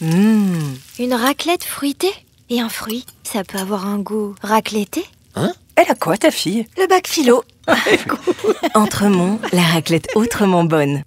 Une raclette fruitée et un fruit, ça peut avoir un goût raclété Hein Elle a quoi ta fille Le bac philo. Ah, Entremont, la raclette autrement bonne.